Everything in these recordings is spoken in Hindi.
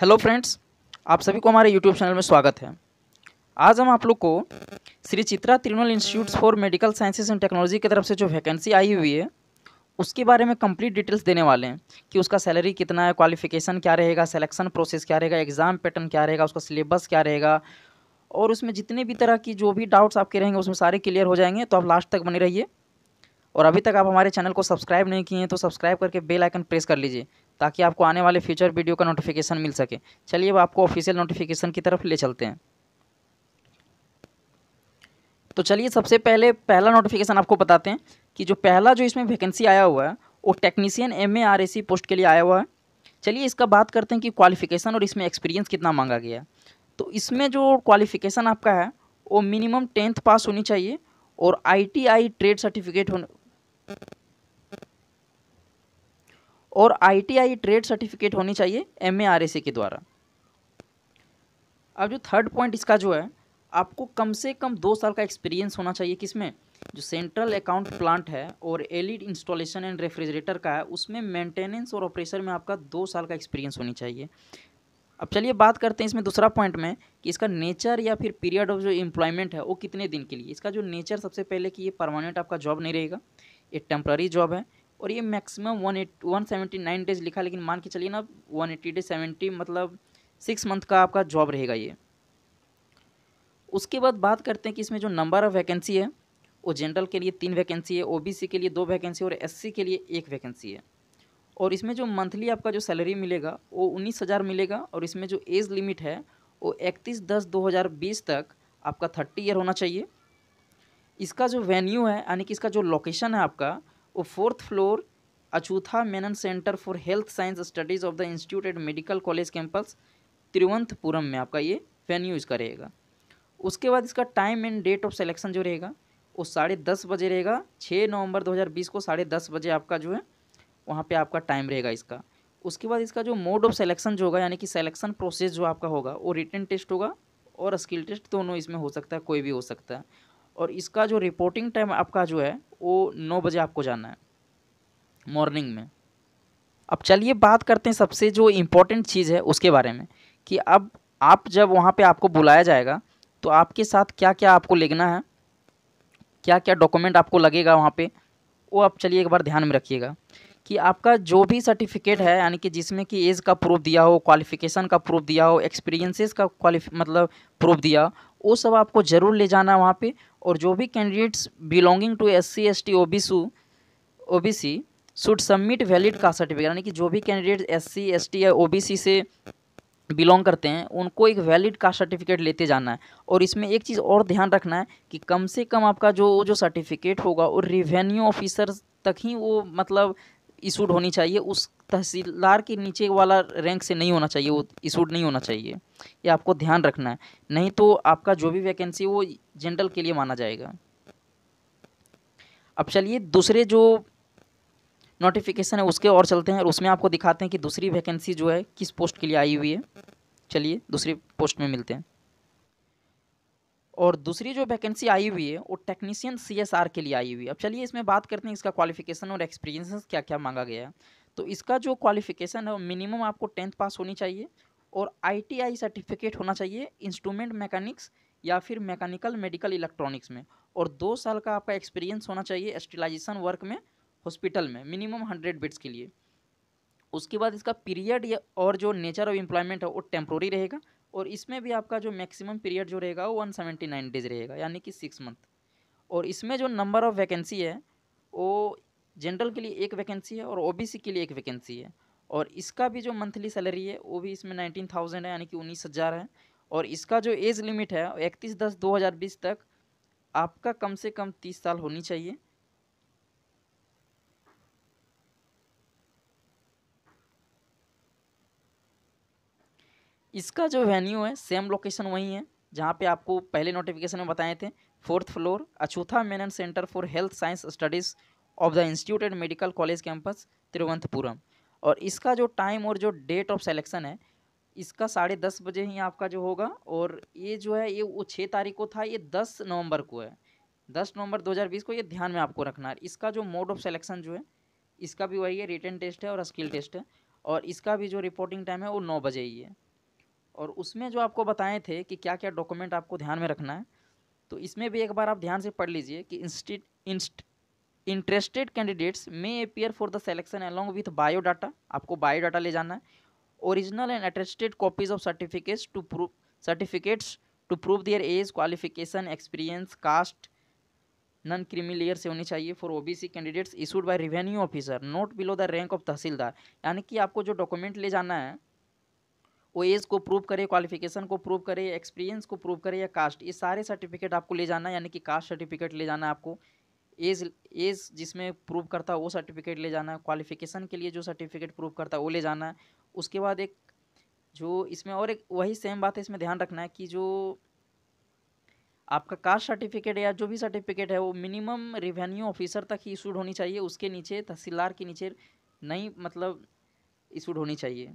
हेलो फ्रेंड्स आप सभी को हमारे यूट्यूब चैनल में स्वागत है आज हम आप लोग को Shri Chitra Tirunal institute for medical sciences and technology की तरफ से जो वैकेंसी आई हुई है उसके बारे में कंप्लीट डिटेल्स देने वाले हैं कि उसका सैलरी कितना है क्वालिफिकेशन क्या रहेगा सेलेक्शन प्रोसेस क्या रहेगा एग्ज़ाम पैटर्न क्या रहेगा उसका सिलेबस क्या रहेगा और उसमें जितने भी तरह की जो भी डाउट्स आपके रहेंगे उसमें सारे क्लियर हो जाएंगे तो आप लास्ट तक बने रहिए और अभी तक आप हमारे चैनल को सब्सक्राइब नहीं किए हैं तो सब्सक्राइब करके बेल आइकन प्रेस कर लीजिए ताकि आपको आने वाले फ्यूचर वीडियो का नोटिफिकेशन मिल सके चलिए अब आपको ऑफिशियल नोटिफिकेशन की तरफ ले चलते हैं तो चलिए सबसे पहले पहला नोटिफिकेशन आपको बताते हैं कि जो पहला जो इसमें वैकेंसी आया हुआ है वो technician M A R A C post के लिए आया हुआ है चलिए इसका बात करते हैं कि क्वालिफिकेशन और इसमें एक्सपीरियंस कितना मांगा गया तो इसमें जो क्वालिफिकेशन आपका है वो मिनिमम टेंथ पास होनी चाहिए और I T I trade certificate होने और आईटीआई ट्रेड सर्टिफिकेट होनी चाहिए एमएआरएसी के द्वारा अब जो थर्ड पॉइंट इसका जो है आपको कम से कम दो साल का एक्सपीरियंस होना चाहिए किसमें जो सेंट्रल अकाउंट प्लांट है और एलिड इंस्टॉलेशन एंड रेफ्रिजरेटर का है उसमें मेंटेनेंस और ऑपरेशन में आपका दो साल का एक्सपीरियंस होनी चाहिए अब चलिए बात करते हैं इसमें दूसरा पॉइंट में कि इसका नेचर या फिर पीरियड ऑफ जो एम्प्लॉयमेंट है वो कितने दिन के लिए इसका जो नेचर सबसे पहले कि ये परमानेंट आपका जॉब नहीं रहेगा ये टेम्प्ररी जॉब है और ये maximum one eight one seventy nine days लिखा लेकिन मान के चलिए ना वन एट्टी डेज सेवेंटी मतलब सिक्स मंथ का आपका जॉब रहेगा ये उसके बाद बात करते हैं कि इसमें जो नंबर ऑफ़ वैकेंसी है वो जनरल के लिए तीन वैकेंसी है ओबीसी के लिए दो वैकेंसी और एससी के लिए एक वैकेंसी है और इसमें जो मंथली आपका जो सैलरी मिलेगा वो उन्नीस हज़ार मिलेगा और इसमें जो एज लिमिट है वो इकतीस दस दो हज़ार बीस तक आपका थर्टी ईयर होना चाहिए इसका जो वेन्यू है यानी कि इसका जो लोकेशन है आपका fourth floor Achutha Menon centre for health science studies of the institute at medical college campus Thiruvananthapuram में आपका ये वेन्यू इसका रहेगा उसके बाद इसका time and date of selection जो रहेगा वो साढ़े दस बजे रहेगा छः नवंबर 2020 को साढ़े दस बजे आपका जो है वहाँ पे आपका टाइम रहेगा इसका उसके बाद इसका जो मोड ऑफ सेलेक्शन जो होगा यानी कि सेलेक्शन प्रोसेस जो आपका होगा वो रिटर्न टेस्ट होगा और स्किल टेस्ट दोनों इसमें हो सकता है कोई भी हो सकता है और इसका जो रिपोर्टिंग टाइम आपका जो है वो नौ बजे आपको जाना है मॉर्निंग में अब चलिए बात करते हैं सबसे जो इम्पोर्टेंट चीज़ है उसके बारे में कि अब आप जब वहाँ पे आपको बुलाया जाएगा तो आपके साथ क्या क्या आपको लेना है क्या क्या डॉक्यूमेंट आपको लगेगा वहाँ पे वो आप चलिए एक बार ध्यान में रखिएगा कि आपका जो भी सर्टिफिकेट है यानी कि जिसमें कि एज का प्रूफ दिया हो क्वालिफिकेशन का प्रूफ दिया हो एक्सपीरियंसेस का क्वालिफ मतलब प्रूफ दिया वो सब आपको ज़रूर ले जाना है वहाँ पर और जो भी candidates belonging to S C S T O B सू O B C should submit valid caste certificate यानी कि जो भी candidate S C S T या ओ बी सी से बिलोंग करते हैं उनको एक वैलिड कास्ट सर्टिफिकेट लेते जाना है और इसमें एक चीज़ और ध्यान रखना है कि कम से कम आपका जो जो सर्टिफिकेट होगा वो रिवेन्यू ऑफिसर तक ही वो मतलब इशूड होनी चाहिए उस तहसीलदार के नीचे वाला रैंक से नहीं होना चाहिए वो इशूड नहीं होना चाहिए ये आपको ध्यान रखना है नहीं तो आपका जो भी वैकेंसी वो जनरल के लिए माना जाएगा अब चलिए दूसरे जो नोटिफिकेशन है उसके और चलते हैं और उसमें आपको दिखाते हैं कि दूसरी वैकेंसी जो है किस पोस्ट के लिए आई हुई है चलिए दूसरी पोस्ट में मिलते हैं और दूसरी जो वैकेंसी आई हुई है वो टेक्नीशियन सी के लिए आई हुई है अब चलिए इसमें बात करते हैं इसका क्वालिफिकेशन और एक्सपीरियंस क्या क्या मांगा गया है तो इसका जो क्वालिफिकेशन है मिनिमम आपको टेंथ पास होनी चाहिए और आईटीआई सर्टिफिकेट होना चाहिए इंस्ट्रूमेंट मैकेनिक्स या फिर मैकेनिकल मेडिकल इलेक्ट्रॉनिक्स में और दो साल का आपका एक्सपीरियंस होना चाहिए स्टिलाइजेशन वर्क में हॉस्पिटल में मिनिमम हंड्रेड बेड्स के लिए उसके बाद इसका पीरियड और जो नेचर ऑफ एम्प्लॉयमेंट है वो टेम्प्रोरी रहेगा और इसमें भी आपका जो मैक्सिमम पीरियड जो रहेगा वो वन सेवेंटी नाइन डेज रहेगा यानी कि सिक्स मंथ और इसमें जो नंबर ऑफ़ वैकेंसी है वो जनरल के लिए एक वैकेंसी है और ओबीसी के लिए एक वैकेंसी है और इसका भी जो मंथली सैलरी है वो भी इसमें नाइनटीन थाउजेंड है यानी कि उन्नीस हज़ार है और इसका जो एज लिमिट है इकतीस दस दो हज़ार बीस तक आपका कम से कम तीस साल होनी चाहिए इसका जो वेन्यू है सेम लोकेशन वही है जहाँ पे आपको पहले नोटिफिकेशन में बताए थे fourth floor Achutha Menon centre for health science studies of the institute and medical college campus Thiruvananthapuram और इसका जो टाइम और जो डेट ऑफ सेलेक्शन है इसका साढ़े दस बजे ही आपका जो होगा और ये जो है ये वो छः तारीख को था ये दस नवंबर को है दस नवंबर 2020 को ये ध्यान में आपको रखना है इसका जो मोड ऑफ सेलेक्शन जो है इसका भी वही है रिटर्न टेस्ट है और स्किल टेस्ट है और इसका भी जो रिपोर्टिंग टाइम है वो नौ बजे ही है और उसमें जो आपको बताए थे कि क्या क्या डॉक्यूमेंट आपको ध्यान में रखना है तो इसमें भी एक बार आप ध्यान से पढ़ लीजिए कि institute interested candidates may appear for the selection along with bio data आपको बायो डाटा ले जाना है original and attested copies of certificates to prove certificates to prove their age qualification experience caste non creamy layer से होनी चाहिए for OBC candidates issued by revenue officer not below the rank of tahsildar यानी कि आपको जो डॉक्यूमेंट ले जाना है वो एज को प्रूव करे क्वालिफिकेशन को प्रूव करे एक्सपीरियंस को प्रूव करे या कास्ट ये सारे सर्टिफिकेट आपको ले जाना है यानी कि कास्ट सर्टिफिकेट ले जाना है आपको एज एज जिसमें प्रूव करता है वो सर्टिफिकेट ले जाना है क्वालिफिकेशन के लिए जो सर्टिफिकेट प्रूव करता है वो ले जाना है उसके बाद एक जो इसमें और एक वही सेम बात है इसमें ध्यान रखना है कि जो आपका कास्ट सर्टिफिकेट या जो भी सर्टिफिकेट है वो मिनिमम रिवेन्यू ऑफिसर तक ही इशूड होनी चाहिए उसके नीचे तहसीलदार के नीचे नहीं मतलब इशूड होनी चाहिए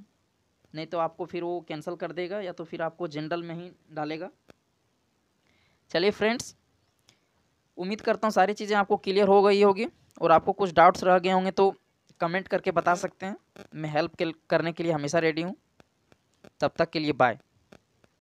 नहीं तो आपको फिर वो कैंसिल कर देगा या तो फिर आपको जनरल में ही डालेगा चलिए फ्रेंड्स उम्मीद करता हूँ सारी चीज़ें आपको क्लियर हो गई होगी और आपको कुछ डाउट्स रह गए होंगे तो कमेंट करके बता सकते हैं मैं हेल्प करने के लिए हमेशा रेडी हूँ तब तक के लिए बाय